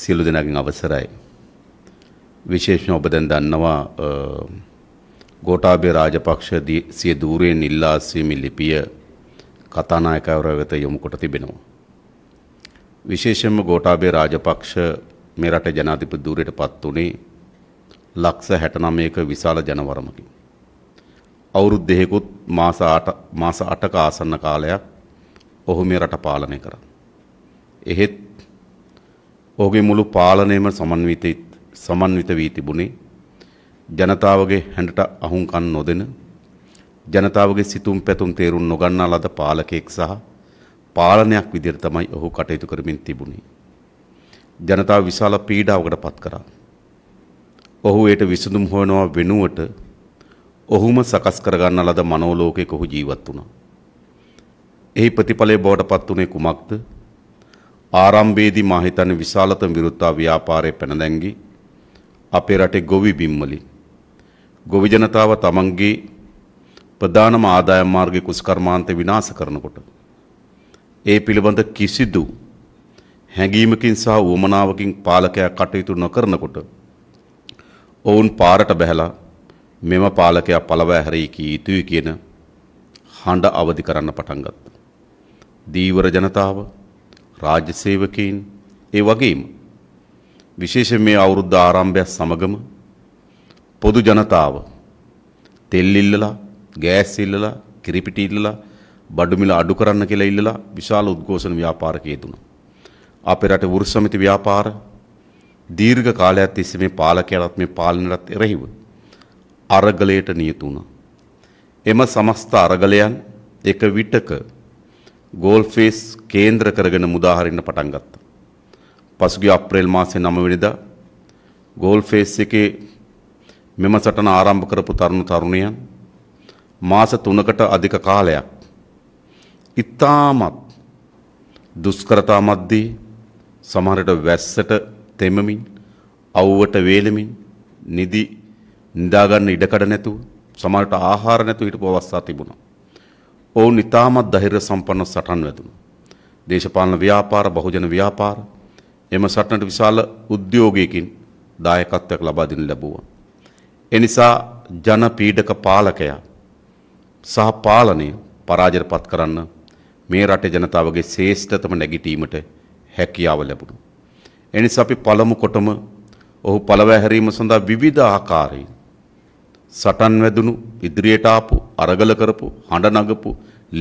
සියලු දෙනාගෙන් අවසරයි. විශේෂම ඔබ දැන් දන්නවා ගෝඨාභය රාජපක්ෂ සිය ධූරයෙන් ඉල්ලා සිටිමි ලිපිය කතානායකවර වෙත යොමු කොට තිබෙනවා. විශේෂයෙන්ම ගෝඨාභය රාජපක්ෂ මේ රටේ ජනාධිපති ධූරයටපත් උනේ ලක්ෂ 69ක විශාල ජනවරමකින්. අවුරුදු දෙකකුත් මාස 8 මාස 8ක ආසන්න කාලයක් ඔහු මේ රට පාලනය කරා. එහෙත් ඔහුගේ මුළු පාලනයම සමන්විත වී තිබුණේ ජනතාවගේ හැඬට අහුම්කන් නොදෙන ජනතාවගේ සිතුම් පැතුම් තේරුම් නොගන්නා ලද පාලකෙක් සහ පාලනයක් විදිහට තමයි ඔහු කටයුතු කරමින් තිබුණේ. ජනතාව විශාල පීඩාවකට පත් කරා. ඔහු ඒට විසඳුම් හොයනවා වෙනුවට ඔහුම සකස් කරගන්න ලද මනෝලෝකයක ඔහු ජීවත් වුණා. එහි ප්‍රතිඵලය බවට පත් වුණේ කුමක්ද? ආරම්භයේදී මා හිතන්නේ විශාලතම විරුද්ධතා ව්‍යාපාරයේ පැන දැංගි අපේ රටේ ගොවි බිම්වලින් ගොවි ජනතාව තමන්ගේ ප්‍රධානම ආදායම් මාර්ගයේ කුස්කර්මාන්ත විනාශ කරනකොට ඒ පිළිබඳ කිසිදු හැඟීමකින් සහ වමනාවකින් පාලකයා කටයුතු නොකරනකොට ඔවුන් පාරට බැහැලා මෙම පාලකයා පළවෑ හැරී කී යුතුයි කියන හඬ අවදි කරන්න පටන් ගත්තා. දීවර ජනතාව රාජ්‍ය සේවකයින් ඒ වගේම විශේෂයෙන් මේ අවුරුද්ද ආරම්භයත් සමගම පොදු ජනතාව තෙල් ඉල්ලලා ගෑස් ඉල්ලලා කිරිපිටි ඉල්ලලා බඩු මිල අඩු කරන්න කියලා ඉල්ලලා විශාල උද්ඝෝෂණ ව්‍යාපාරක යෙදුණා. අපේ රටේ වෘෂ සමිති ව්‍යාපාර දීර්ඝ කාලයක් තිස්සේ මේ පාලකයාලත් මේ පාලනරත් එරෙහිව අරගලයට නියතු වුණා. එම සමස්ත අරගලයන් එක විටක ගෝල් ෆේස් කේන්ද්‍ර කරගෙන මුදාහරින්න පටන් ගත්තා. පසුගිය අප්‍රේල් මාසේ 9 වෙනිදා ගෝල් ෆේස් එකේ මෙම සටන ආරම්භ කරපු තරුණ තරුණියන් මාස 3කට අධික කාලයක් ඉතාමත් දුෂ්කරතා මැද්දී සමහරට වැස්සට තෙමමින් අවුවට වේලමින් නිදි නිදාගන්න ඉඩකඩ නැතුව සමහරට ආහාර නැතුව හිටපු අවස්ථා තිබුණා. ඔවුන් ඉතාමත් දහිර සම්පන්න සටන් වැදුණු. දේශපාලන ව්‍යාපාර බහුජන ව්‍යාපාර එම සටනට විශාල උද්‍යෝගයකින් දායකත්වයක් ලබා දෙන ලැබුවා. එනිසා ජන පීඩක පාලකයා සහ පාලනය පරාජයට පත් කරන්න මේ රටේ ජනතාවගේ ශ්‍රේෂ්ඨතම නැගිටීමට හැකියාව ලැබුණා. එනිසා අපි පළමු කොටම ඔහු පළවැහැරීම සඳහා විවිධ ආකාරයෙන් සටන් වැදුණු ඉදිරියට ආපු අරගල කරපු හඬ නගපු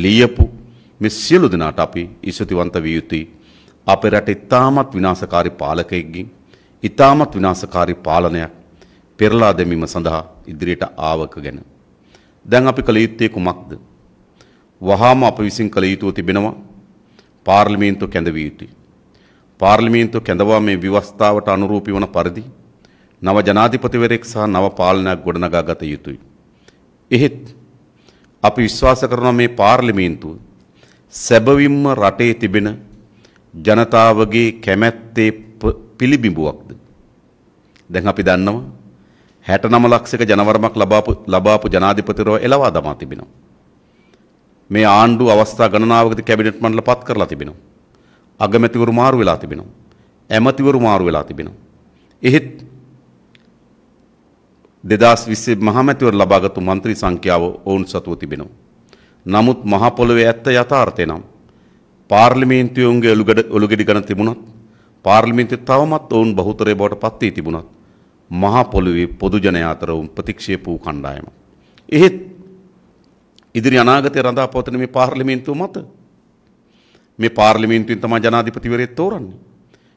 ලියපු මේ සියලු දෙනාට අපි ඉසුතිවන්ත විය යුතුයි. අපේ රටේ ඉතාමත් විනාශකාරී පාලකයෙක්ගෙන් ඉතාමත් විනාශකාරී පාලනයක් පෙරලා දැමීම සඳහා ඉදිරියට ආවක ගැන. දැන් අපි කළ යුත්තේ කුමක්ද? වහාම අප විසින් කළ යුතුව තිබෙනවා පාර්ලිමේන්තුව කැඳවිය යුතුයි. පාර්ලිමේන්තුව කැඳවා මේ ව්‍යවස්ථාවට අනුරූපී වන පරිදි නව ජනාධිපතිවරෙක් සහ නව පාලනයක් ගොඩනගා ගත යුතුයි. එහෙත් අපි විශ්වාස කරනවා මේ පාර්ලිමේන්තුව සැබවින්ම රටේ තිබෙන ජනතාවගේ කැමැත්තේ පිළිබිඹුවක්ද. දැන් අපි දන්නවා හැට නම ලක්ෂක ජනවරමක් ලබාපු ලබාපු ජනාධිපතිරව එලවා දමා තිබෙනවා. මේ ආණ්ඩු අවස්ථා ගණනාවකද කැබිනට් මණ්ඩල පත් කරලා තිබෙනවා. අගමැතිවරු මාරු වෙලා තිබෙනවා. ඇමතිවරු මාරු වෙලා තිබෙනවා. එහෙත් දෙදස් විස්සේ මහමැතිවර ලබාගතු මන්ත්‍රී සංඛ්‍යාව ඔවුන් සතුව තිබෙනවා. නමුත් මහපොළොවේ ඇත්ත යථාර්ථය නම් පාර්ලිමේන්තුයෝන්ගේ ඔළුගෙඩි ගන තිබුණත් පාර්ලිමින්තය තවමත් ඔවුන් බහුතරය බවට පත්වී තිබුණත් මහපොළුවේ පොදුජනය අතර ඔවුන් ප්‍රතික්ෂේප වූ කණ්ඩායම. එහෙත් ඉදිරි අනාගතය රඳා පවතන මේ පාර්ලිමේන්තුව මත මේ පාර්ලිමේන්තුවෙන් තමයි ජනාධිපතිවරයෙක් තෝරන්නේ.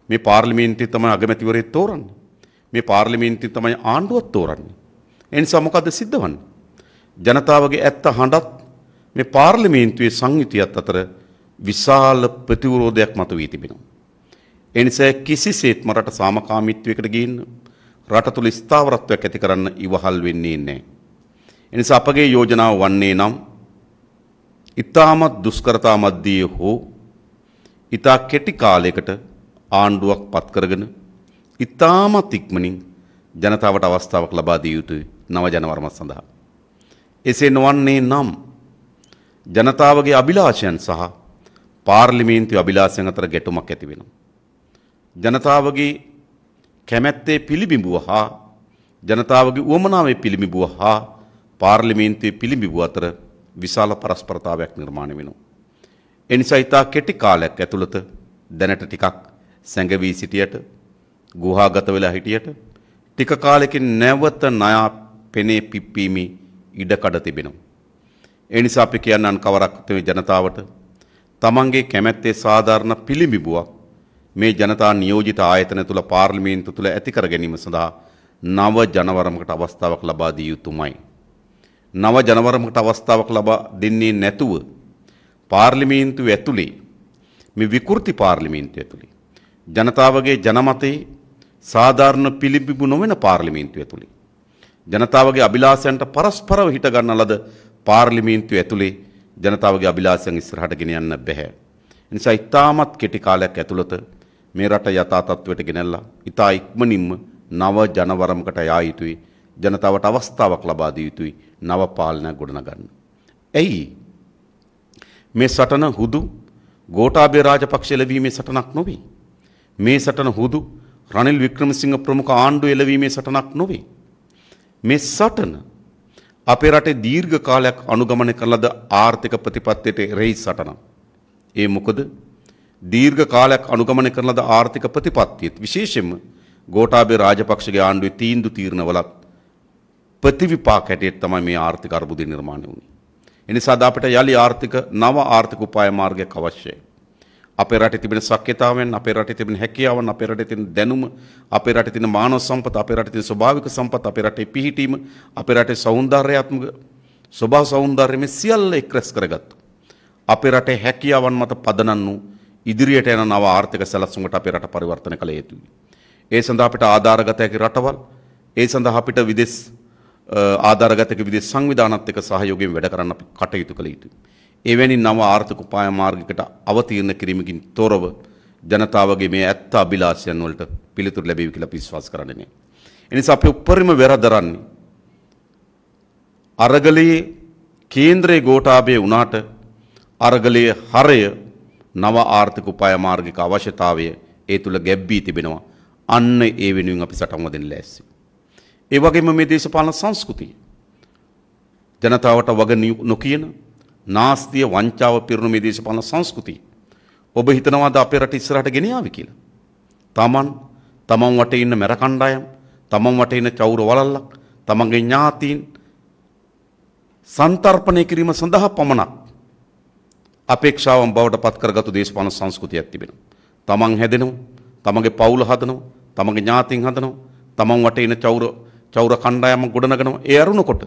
මේ පාර්ලිමේන්තුවේ තමයි අගමැතිවරයෙක් තෝරන්නේ. මේ පාර්ලිමේන්තින් තමයි ආණ්ඩුවත් තෝරන්නේ. එනිසා මොකද සිද්ධ වන්නේ? ජනතාවගේ ඇත්ත හඬත් මේ පාර්ලිමේන්තුවේ සංයුතියත් අතර විශාල ප්‍රතිවිරෝධයක් මතුවී තිබෙනවා. එනිසා කිසිසේත්ම රට සාමකාමීත්වයකට ගේන්න රට තුළ ස්ථාවරත්වයක් ඇති කරන්න ඉවහල් වෙන්නේ නැහැ. එනිසා අපගේ යෝජනාව වන්නේ නම් ඉතාමත් දුෂ්කරතා මැද්දේ හෝ ඉතා කෙටි කාලයකට ආණ්ඩුවක් පත් කරගෙන ඉතාමත් ඉක්මනින් ජනතාවට අවස්ථාවක් ලබා දිය යුතුයි නව ජනවර්මත් සඳහා. එසේ නොවන්නේ නම් ජනතාවගේ අභිලාෂයන් සහ පාර්ලිමේන්තු අභිලාෂයන් අතර ගැටුමක් ඇති වෙනවා. ජනතාවගේ කැමැත්තේ පිළිබිඹුව හා ජනතාවගේ උවමනාවේ පිළිබිඹුව හා පාර්ලිමේන්තුවේ පිළිබිඹුව අතර විශාල පරස්පරතාවයක් නිර්මාණය වෙනවා. එනිසා ඉතා කෙටි කාලයක් ඇතුළත දැනට ටිකක් සැඟවී සිටියට ගුහාගත වෙලා හිටියට ටික කාලෙකින් නැවත නයා පෙනේ පිප්පීමි ඉඩකඩ තිබෙනවා. ඒ නිසා අපි කියන්නන් කවරක් මේ ජනතාවට තමන්ගේ කැමැත්තේ සාධාරණ පිළිඹුවක් මේ ජනතා නියෝජිත ආයතන තුල පාර්ලිමේන්තු තුල ඇති කර ගැනීම සඳහා නව ජනවරමකට අවස්ථාවක් ලබා දිය යුතුමයි. නව ජනවරමකට අවස්ථාවක් ලබා දෙන්නේ නැතුව පාර්ලිමේන්තුව ඇතුලේ මේ විකෘති පාර්ලිමේන්තුව ඇතුලේ ජනතාවගේ ජනමතේ සාධාරණ පිළිබිබු නොවන පාර්ලිමේන්තුව ඇතුළේ. ජනතාවගේ අභිලාෂයන්ට පරස්පරව හිටගන්න ලද පාර්ලිමේන්තුව ඇතුළේ ජනතාවගේ අභිලාෂයන් ඉස්සරහට ගෙන යන්න බැහැ. නිසා ඉතාමත් කෙටි කාලයක් ඇතුළත මේ රට යථා තත්ත්වයට ගෙනල්ලා ඉතා ඉක්මනින්ම නව ජනවරමකට යා යුතුයි ජනතාවට අවස්ථාවක් ලබා දිය යුතුයි නව පාලනයක් ගොඩනගන්න. ඇයි මේ සටන හුදු ගෝඨාභය රාජපක්ෂ ලැබීමේ සටනක් නොවේ. මේ සටන හුදු රනිල් වික්‍රමසිංහ ප්‍රමුඛ ආණ්ඩු එළවීමේ සටනක් නොවේ. මේ සටන අපේ රටේ දීර්ඝ කාලයක් අනුගමනය කළද ආර්ථික ප්‍රතිපත්තියට එරෙහි සටනක්. ඒ මොකද දීර්ඝ කාලයක් අනුගමනය කරන ලද ආර්ථික ප්‍රතිපත්තියත් විශේෂයෙන්ම ගෝඨාභය රාජපක්ෂගේ ආණ්ඩුවේ තීන්දුව తీරනවලත් ප්‍රතිවිපාක හැටියට තමයි මේ ආර්ථික අර්බුදය නිර්මාණය වුනේ. එනිසා ද අපිට යලි ආර්ථික නව ආර්ථික උපාය මාර්ගයක් අවශ්‍යයි. අපේ රටේ තිබෙන ශක්්‍යතාවෙන් අපේ රටේ තිබෙන හැකියාවන් අපේ රටේ තියෙන දැනුම අපේ රටේ තියෙන මානව සම්පත අපේ රටේ තියෙන ස්වභාවික සම්පත අපේ රටේ පිහිටීම අපේ රටේ సౌందర్యාත්මක ස්වභාව సౌందර්යය මේ සියල්ල එක්රැස් කරගත්තු අපේ රටේ හැකියාවන් මත පදනම් වූ ඉදිරියට යන නව ආර්ථික සැලසුමකට අපේ රට පරිවර්තන කළ යුතුයි ඒ සඳහා අපිට ආධාරගත හැකි රටවල් ඒ සඳහා අපිට විදෙස් ආධාරගතක විදෙස් සංවිධානත් එක්ක සහයෝගයෙන් වැඩ කරන්න අපි කටයුතු කළ යුතුයි එවැනි නව ආර්ථික උපාය මාර්ගයකට අවතීර්ණ කිරීමකින් තොරව ජනතාවගේ මේ ඇත්ත අභිලාෂයන් වලට පිළිතුරු ලැබෙවි කියලා අපි විශ්වාස කරන්නේ නැහැ. එනිසා අපි උපරිම වෙරදරන්නේ අරගලයේ කේන්ද්‍රයේ ගෝඨාභය වුණාට අරගලයේ හරය නව ආර්ථික උපාය මාර්ගික අවශ්‍යතාවය ඒ තුළ ගැබ්බී තිබෙනවා. අන්න ඒ වෙනුවෙන් අපි සටන්ව දෙන්න ලෑස්ති. ඒ වගේම මේ දේශපාලන සංස්කෘතිය ජනතාවට වග නොකියන නාස්තිය වංචාව පිරුණු මේ දේශපාලන සංස්කෘතිය. ඔබ හිතනවාද අපේ රට ඉස්සරහට ගෙන යාවි කියලා. තමන් තමන් වටේ ඉන්න මැර කණ්ඩායම්, තමන් වටේ ඉන්න චෞර වලල්ලක්, තමන්ගේ ඥාතීන් සන්තර්පණය කිරීම සඳහා පමණක් අපේක්ෂාවන් බවට පත් කරගත්තු දේශපාලන සංස්කෘතියක් තිබෙනවා. තමන් හැදෙනවා, තමන්ගේ පවුල හදනවා, තමන්ගේ ඥාතීන් හදනවා, තමන් වටේ ඉන්න චෞර චෞර කණ්ඩායම ගොඩනගනවා. ඒ අරුණකොට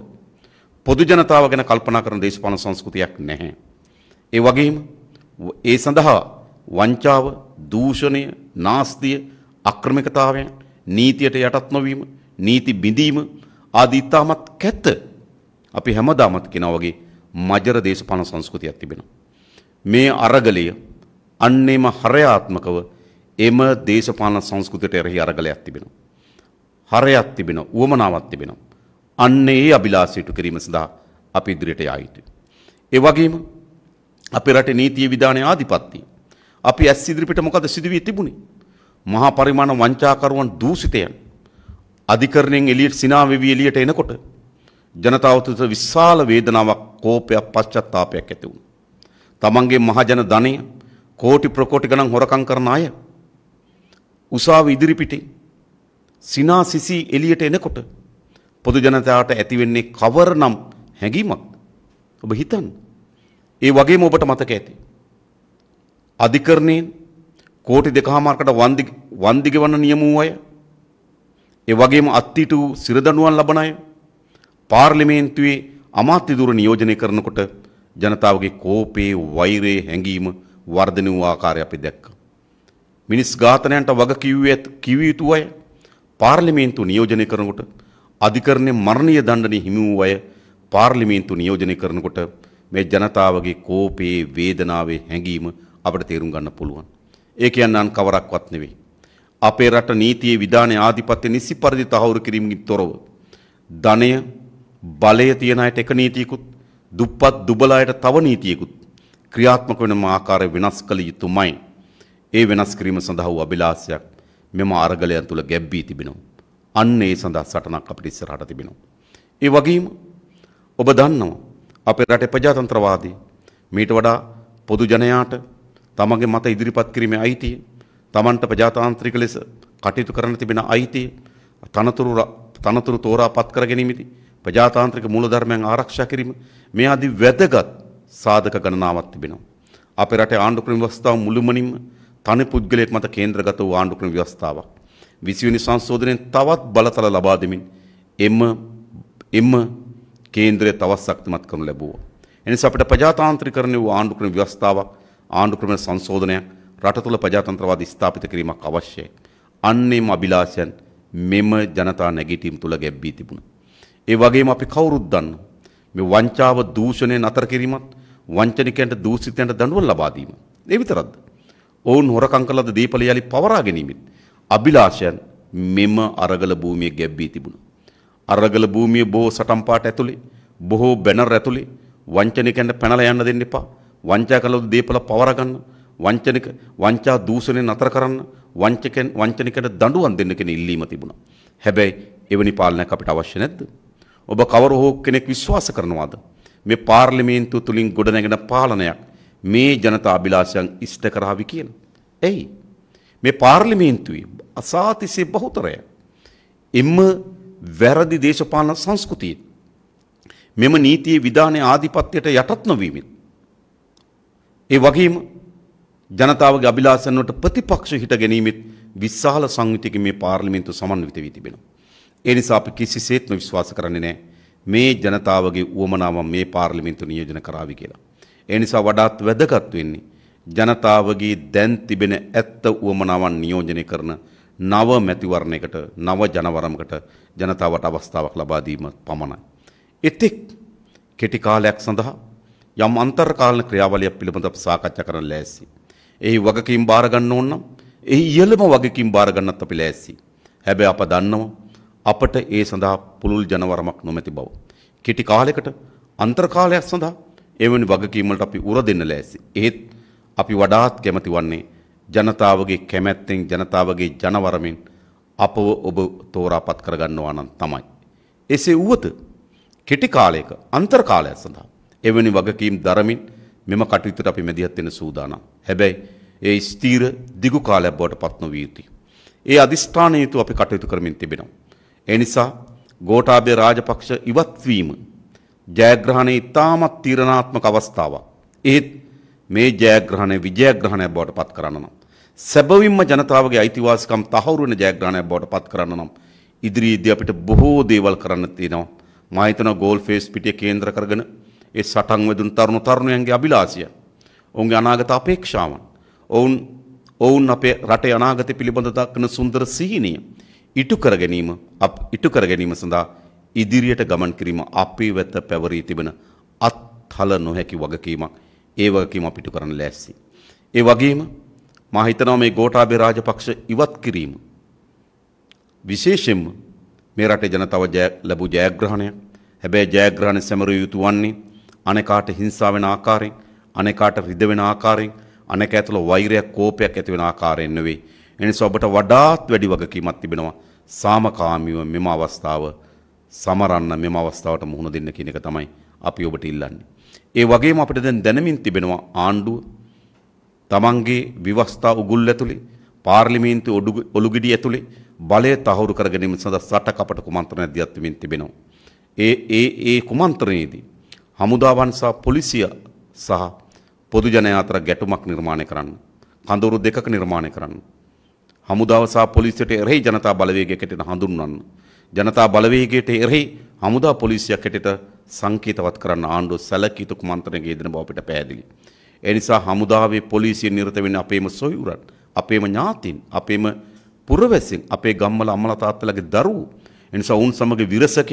පොදු ජනතාව ගැන කල්පනා කරන දේශපාලන සංස්කෘතියක් නැහැ. ඒ වගේම ඒ සඳහා වංචාව, දූෂණය, නාස්තිය, අක්‍රමිකතාවයන්, නීතියට යටත් නොවීම, නීති බිඳීම ආදී ඊටමත් කැත. අපි හැමදාමත් කියනවා වගේ මජර දේශපාලන සංස්කෘතියක් තිබෙනවා. මේ අරගලය අන්නේම හරයාත්මකව එම දේශපාලන සංස්කෘතියට එරෙහි අරගලයක් තිබෙනවා. හරයක් තිබෙනවා, උවමනාවක් තිබෙනවා. අන්න ඒ අභිලාසයට කිරීම සඳහා අපි ඉදිරියට යා යුතුයි. ඒ වගේම අපේ රටේ නීතිය විධානය ආධිපත්‍ය. අපි ඇස් ඉදිරිපිට මොකද සිදුවී තිබුණේ? මහා පරිමාණ වංචාකරුවන් දූෂිතයන් අධිකරණයෙන් එළියට සිනාවෙවි එළියට එනකොට ජනතාව තුළ විශාල වේදනාවක්, කෝපයක්, පශ්චාත්තාවයක් ඇති වුණා. තමන්ගේ මහජන ධනය කෝටි ප්‍රකෝටි ගණන් හොරකම් කරන අය උසාවි ඉදිරිපිටේ සිනා සිසි එළියට එනකොට පොදු ජනතාවට ඇතිවෙන්නේ කවර නම් හැඟීමක් ඔබ හිතන්. ඒ වගේම ඔබට මතක ඇති. අධිකරණයෙන් කෝටි දෙකහමාර්කට වන්දිග වන්න නියම වූ අය. ඒ වගේම අත්තීට වූ සිරදනුවන් ලබන අය පාර්ලිමේන්තුවේ අමාත්‍යදුර නියෝජනය කරනකොට ජනතාවගේ කෝපයේ වෛරයේ හැඟීම වර්ධන වූ ආකාරය අපි දැක්ක. මිනිස් ඝාතනයන්ට වග කිව්ව යුතු අය පාර්ලිමේන්තු නියෝජනය කරනකොට අධිකරණය මරණීය දණ්ඩනය හිමි වූ අය පාර්ලිමේන්තු නියෝජනය කරනකොට මේ ජනතාවගේ කෝපයේ වේදනාවේ හැඟීම අපට තේරුම් ගන්න පුළුවන්. ඒ කියන්නේ අන් කවරක්වත් නෙවෙයි. අපේ රට නීතියේ විධානයේ ආධිපත්‍ය නිසි පරිදි තහවුරු කිරීමකින් තොරව ධනය බලය තියන අයට එක නීතියකුත් දුප්පත් දුබල අයට තව නීතියකුත් ක්‍රියාත්මක වෙන ආකාරය වෙනස් කළ යුතුමයි. ඒ වෙනස් කිරීම සඳහා වූ අභිලාෂයක් මෙම අරගලයන් තුල ගැබ්බී තිබෙනවා. අන්න ඒ සඳහා සටනක් අපිට ඉස්සරහට තිබෙනවා. ඒ වගේම ඔබ දන්නවා අපේ රටේ ප්‍රජාතන්ත්‍රවාදී මීට වඩා පොදු ජනයාට තමගේ මත ඉදිරිපත් කිරීමේ අයිතිය, තමන්ට ප්‍රජාතාන්ත්‍රික ලෙස කටයුතු කරන්න තිබෙන අයිතිය, තනතුරු තනතුරු තෝරාපත් කර ගැනීමදී ප්‍රජාතාන්ත්‍රික මූලධර්මයන් ආරක්ෂා කිරීම මේ ආදී වැදගත් සාධක ගණනාවක් තිබෙනවා. අපේ රටේ ආණ්ඩුක්‍රම ව්‍යවස්ථාව මුළුමනින්ම තනි පුද්ගලයෙක් මත කේන්ද්‍රගත වූ ආණ්ඩුක්‍රම ව්‍යවස්ථාවක්. විසිවනි සංශෝධනයෙන් තවත් බලතල ලබා දෙමින් එම එම කේන්ද්‍රය තවත් ශක්තිමත් කරනු ලැබුවා. එනිසා අපිට ප්‍රජාතාන්ත්‍රිකරණය වූ ආණ්ඩු ක්‍රම ව්‍යවස්ථාවක් ආණ්ඩු ක්‍රම සංශෝධනයක් රට තුළ ප්‍රජාතන්ත්‍රවාද ස්ථාපිත කිරීමක් අවශ්‍යයි. අන්නේම අභිලාෂයන් මෙම ජනතා නැගිටීම් තුළ ගැබ්බී තිබුණා. ඒ වගේම අපි කවුරුත් දන්නවා මේ වංචාව දූෂණය නතර කිරීමත් වංචනිකයන්ට දූෂිතයන්ට දඬුවම් ලබා දීම. ඒ විතරක්ද? ඔවුන් හොරකම් කළද දීපල යලි පවරා ගැනීමත් අභිලාෂයන් මෙම අරගල භූමිය ගැබ්බී තිබුණා. අරගල භූමිය බොහෝ සටන්පාට ඇතුළේ බොහෝ බැනර් ඇතුළේ වංචනිකයන්ට පැනලා යන්න දෙන්න එපා. වංචා කළොත් දීපල පවර ගන්න. වංචනික වංචා දූෂණය නතර කරන්න වංචකෙන් වංචනිකට දඬුවම් දෙන්න කියන ඉල්ලීම තිබුණා. හැබැයි එවැනි පාලනයක් අපිට අවශ්‍ය නැද්ද? ඔබ කවර හෝ කෙනෙක් විශ්වාස කරනවාද? මේ පාර්ලිමේන්තුව තුලින් ගොඩනැගෙන පාලනයක් මේ ජනතා අභිලාෂයන් ඉෂ්ට කරાવી කියලා. එයි මේ පාර්ලිමේන්තුවේ අසාතිශය බහුතරය. එම වැරදි දේශපාලන සංස්කෘතිය. මෙම නීතියේ විධානය ආධිපත්‍යයට යටත් නොවීමත්. ඒ වගේම ජනතාවගේ අභිලාසන්වට ප්‍රතිපක්ෂ හිට ගැනීමත් විශාල සංවිතික මේ පාර්ලිමේන්තු සමන්විත වී තිබෙනවා. ඒ නිසා අපි කිසිසේත්ම විශ්වාස කරන්නේ නැහැ මේ ජනතාවගේ උවමනාව මේ පාර්ලිමේන්තු නියෝජන කරાવી කියලා. ඒ නිසා වඩාත් වැදගත් වෙන්නේ ජනතාවගේ දැන් තිබෙන ඇත්ත උවමනාවන් නියෝජනය කරන නව මැතිවරණයකට නව ජනවරමකට ජනතාවට අවස්ථාවක් ලබාදීම පමණයි. එතෙක් කෙටි කාලයක් සඳහා යම් අන්තර්කාලන ක්‍රියාවලියක් පිළිබඳ සාකච්ඡා කරන්න ලෑසි. එහි වගකීම් බාරගන්න ඕන නම් එහි ඉහළම වගකීම් බාරගන්නත් අපි ලෑසි. හැබැයි අප දන්නවා අපට ඒ සඳහා පුළුල් ජනවරමක් නොමැති බව. කෙටි කාලයකට අන්තර්කාලයක් සඳහා එවැනි වගකීම් වලට අපි උර දෙන්න ලෑසි. ඒත් අපි වඩාත් කැමති වන්නේ ජනතාවගේ කැමැත්තෙන් ජනතාවගේ ජනවරමින් අපව ඔබ තෝරාපත් කරගන්නවා නම් තමයි. එසේ වුවත කෙටි කාලයක අන්තර් කාලයක් සඳහා එවැනි වගකීම් දරමින් මෙම කටයුතුට අපි මැදිහත් වෙන සූදානම්. හැබැයි ඒ ස්ථීර දිගු කාලයක් බවට පත් නොවිය යුතුයි. ඒ අදිස්ථානය යුතුව අපි කටයුතු කරමින් තිබෙනවා. ඒ නිසා ගෝඨාභය රාජපක්ෂ ඉවත් වීම ජයග්‍රහණේ ඉතාමත් තීරණාත්මක අවස්ථාවක්. ඒත් මේ ජයග්‍රහණය විජයග්‍රහණයක් බවට පත් කරන්න නම් සැබවින්ම ජනතාවගේ අයිතිවාසිකම් තහවුරු වෙන ජයග්‍රහණයක් බවට පත් කරන්න නම් ඉදිරියේදී අපිට බොහෝ දේවල් කරන්න තියෙනවා. මම හිතනවා ගෝල් ෆේස් පිටිය කේන්ද්‍ර කරගෙන ඒ සටන් වැදුණු තරුණ තරුණයන්ගේ අභිලාෂය ඔවුන්ගේ අනාගත අපේක්ෂාවන් ඔවුන් ඔවුන් අපේ රටේ අනාගතය පිළිබඳ දක්වන සුන්දර සිහිනය ඉටු කර ගැනීම ඉටු කර ගැනීම සඳහා ඉදිරියට ගමන් කිරීම අපේ වෙත පැවරී තිබෙන අත්හල නොහැකි වගකීමක් ඒ වගකීම අපිට කරන්න ලෑස්ති. ඒ වගේම මා හිතනවා මේ ගෝඨාභය රාජපක්ෂ ඉවත් කිරීම විශේෂයෙන්ම මේ රටේ ජනතාව ලැබූ ජයග්‍රහණයක්. හැබැයි ජයග්‍රහණ සැමරිය යුතු වන්නේ අනෙකාට හිංසා වෙන ආකාරයෙන්, අනෙකාට රිද වෙන ආකාරයෙන්, අනෙක ඇතුළ වෛරයක්, කෝපයක් ඇති වෙන ආකාරයෙන් නෙවෙයි. එනිසා ඔබට වඩාත් වැඩි වගකීමක් තිබෙනවා සාමකාමීව මෙම අවස්ථාව සමරන්න මෙම අවස්ථාවට මුහුණ දෙන්න කියන එක තමයි අපි ඔබට ඉල්ලන්නේ. ඒ වගේම අපිට දැන් දැනමින් තිබෙනවා ආණ්ඩුව තමන්ගේ විවස්ථා උගුල් ඇතුළේ පාර්ලිමේන්තු ඔළුගිඩිය ඇතුළේ බලය තහවුරු කර ගැනීම සඳහා සට කපට කුමන්ත්‍රණ අධ්‍යත්වමින් තිබෙනවා. ඒ ඒ ඒ කුමන්ත්‍රණයේදී හමුදාවන් සහ පොලිසිය සහ පොදු ජනයා අතර ගැටුමක් නිර්මාණය කරන්න. කඳවුරු දෙකක නිර්මාණය කරන්න. හමුදාව සහ පොලිසියට එරෙහි ජනතා බලවේගය කැටට හඳුන්වන්න. ජනතා බලවේගයට එරෙහි හමුදා පොලිසිය කැටට සංකේතවත් කරන්න ආණ්ඩුව සැලකිය යුතු කුමන්ත්‍රණයක යෙදෙන බව අපිට පැහැදිලියි. එනිසා හමුදාවේ පොලිසිය නිරත වෙන අපේම සොයුරන්, අපේම ඥාතින්, අපේම පුරවැසින්, අපේ ගම්වල අම්මලා තාත්තලාගේ දරුවෝ. එනිසා ඔවුන් සමග විරසකයක්,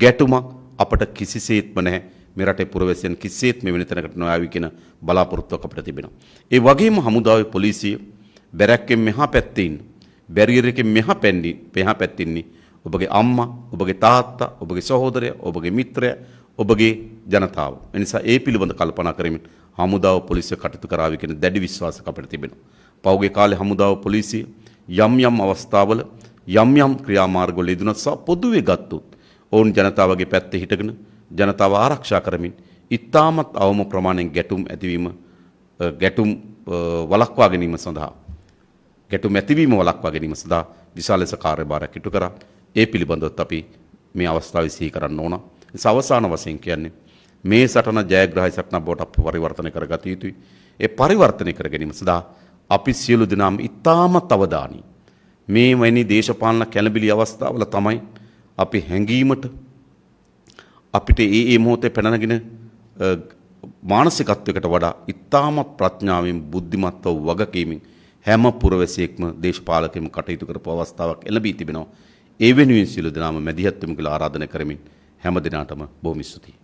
ගැටුමක් අපට කිසිසේත්ම නැහැ. මේ රටේ පුරවැසියන් කිසිසේත් මෙවැනි තැනකට නොයාවි කියන බලාපොරොත්තුවක් අපිට තිබෙනවා. ඒ වගේම හමුදාවේ පොලිසිය බැරැක්කෙන් මෙහා පැත්තේ ඉන්න, බැරියර් එකෙන් මෙහා පැන්නේ, මෙහා පැත්තින්නේ ඔබගේ අම්මා, ඔබගේ තාත්තා, ඔබගේ සහෝදරය, ඔබගේ මිත්‍රය, ඔබගේ ජනතාව. එනිසා ඒ පිළිබඳ කල්පනා කරමින් හමුදාව පොලිසිය කටයුතු කරාවි කියන දැඩි විශ්වාසයක් අපිට තිබෙනවා. පහුගිය කාලේ හමුදාව පොලිසිය යම් යම් අවස්ථාවල යම් යම් ක්‍රියාමාර්ගවල යෙදුණත් සහ පොදුවේ ගත්තොත් ඔවුන් ජනතාවගේ පැත්තේ හිටගෙන ජනතාව ආරක්ෂා කරමින් ඉතාමත් අවම ප්‍රමාණයෙන් ගැටුම් ඇතිවීම ගැටුම් වලක්වා ගැනීම සඳහා ගැටුම් ඇතිවීම වලක්වා ගැනීම සඳහා විශාල ලෙස කාර්යභාරයක් ඉටු කරා. ඒ පිළිබඳවත් අපි මේ අවස්ථාවේ සිහි කරන්න ඕනා. සවසාන වසයෙන් කියන්නේ. මේ සටන ජයග්‍රහහි සටන බෝට අප පරිවර්තනය කර ගත යුතුයි. ඒ පරිවර්තනය කර ගැනීම සදා අපි සියලු දෙනාම ඉතාමත් අවධානී. මේ වැනි දේශපාලන කැළඹිලි අවස්ථාවල තමයි අපි හැඟීමට අපිට ඒ ඒ මොහොතේ පැනනගෙන මානසිකත්වයකට වඩා ඉතාමත් ප්‍රඥාවෙන් බුද්ධිමත්ව වගකීමින් හැම පුරවැසියෙක්ම දේශපාලකෙම කටයුතු කරපු අවස්ථාවක් එළඹී තිබෙනවා. ඒ වෙනුවෙන් සියලු දෙනාම මැදිහත් වෙමු කියලා ආරාධනා කරමින් හැම දෙනාටම බොහොම ස්තුතියි